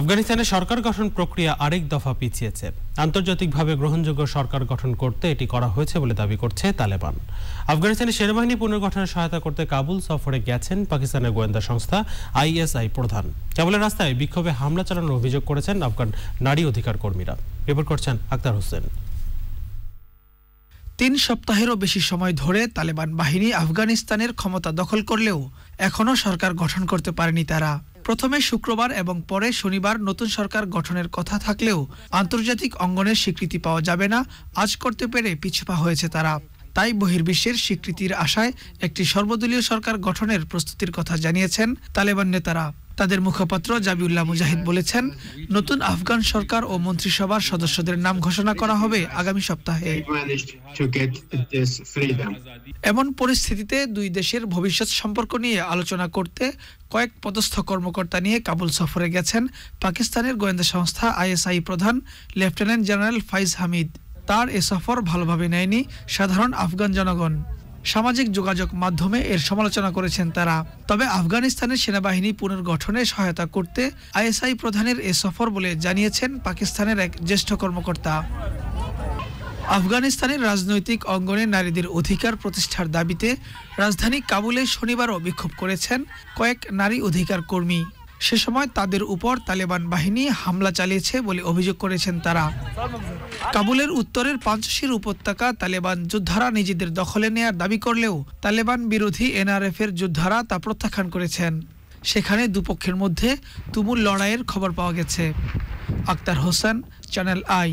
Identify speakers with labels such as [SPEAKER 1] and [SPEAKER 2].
[SPEAKER 1] আফগানিস্তানের সরকার গঠন প্রক্রিয়া আরেক দফা পিছিয়েছে আন্তর্জাতিকভাবে গ্রহণযোগ্য সরকার গঠন করতে এটি করা হয়েছে বলে দাবি করছে তালেবান আফগানিস্তানের সেনাবাহিনী পুনর্গঠনে সহায়তা করতে কাবুল সফরে গেছেন পাকিস্তানের গোয়েন্দা সংস্থা আইএসআই প্রধান কাবুলের রাস্তায় বিক্ষোভে হামলা চালানোর অভিযোগ করেছেন আফগান নারী অধিকার কর্মীরা রিপোর্ট করছেন আক্তার হোসেন তিন সপ্তাহেরও বেশি সময়
[SPEAKER 2] ধরে তালেবান বাহিনী আফগানিস্তানের ক্ষমতা দখল করলেও এখনও সরকার গঠন করতে পারেনি তারা প্রথমে শুক্রবার এবং পরে শনিবার নতুন সরকার গঠনের কথা থাকলেও আন্তর্জাতিক অঙ্গনের স্বীকৃতি পাওয়া যাবে না আজ করতে পেরে পিছুপা হয়েছে তারা তাই বহির্বিশ্বের স্বীকৃতির আশায় একটি সর্বদলীয় সরকার গঠনের প্রস্তুতির কথা জানিয়েছেন তালেবান নেতারা তাদের মুখপাত্র জাবিউল্লাহ মুজাহিদ হ্যাঁ। বলেছেন নতুন আফগান সরকার ও মন্ত্রিসভার সদস্যদের নাম ঘোষণা করা হবে আগামী সপ্তাহে এমন পরিস্থিতিতে দুই দেশের ভবিষ্যৎ সম্পর্ক নিয়ে আলোচনা করতে কয়েক পদস্থ কর্মকর্তা নিয়ে কাবুল সফরে গেছেন পাকিস্তানের গোয়েন্দা সংস্থা আইএসআই প্রধান লেফটেন্যান্ট জেনারেল ফাইজ হামিদ তার এ সফর ভালোভাবে নেয়নি সাধারণ আফগান জনগণ সামাজিক যোগাযোগ মাধ্যমে এর সমালোচনা করেছেন তারা তবে আফগানিস্তানের সেনাবাহিনী পুনর্গঠনে সহায়তা করতে আইএসআই প্রধানের এ সফর বলে জানিয়েছেন পাকিস্তানের এক জ্যেষ্ঠ কর্মকর্তা আফগানিস্তানের রাজনৈতিক অঙ্গনে নারীদের অধিকার প্রতিষ্ঠার দাবিতে রাজধানী কাবুলে শনিবারও বিক্ষোভ করেছেন কয়েক নারী অধিকার কর্মী সে সময় তাদের উপর তালেবান বাহিনী হামলা চালিয়েছে বলে অভিযোগ করেছেন তারা কাবুলের উত্তরের পাঞ্চশির উপত্যকা তালেবান যোদ্ধারা নিজেদের দখলে নেয়ার দাবি করলেও তালেবান বিরোধী এনআরএফ এর যোদ্ধারা তা প্রত্যাখ্যান করেছেন সেখানে দুপক্ষের মধ্যে তুমুল লড়াইয়ের খবর পাওয়া গেছে আক্তার হোসেন চ্যানেল আই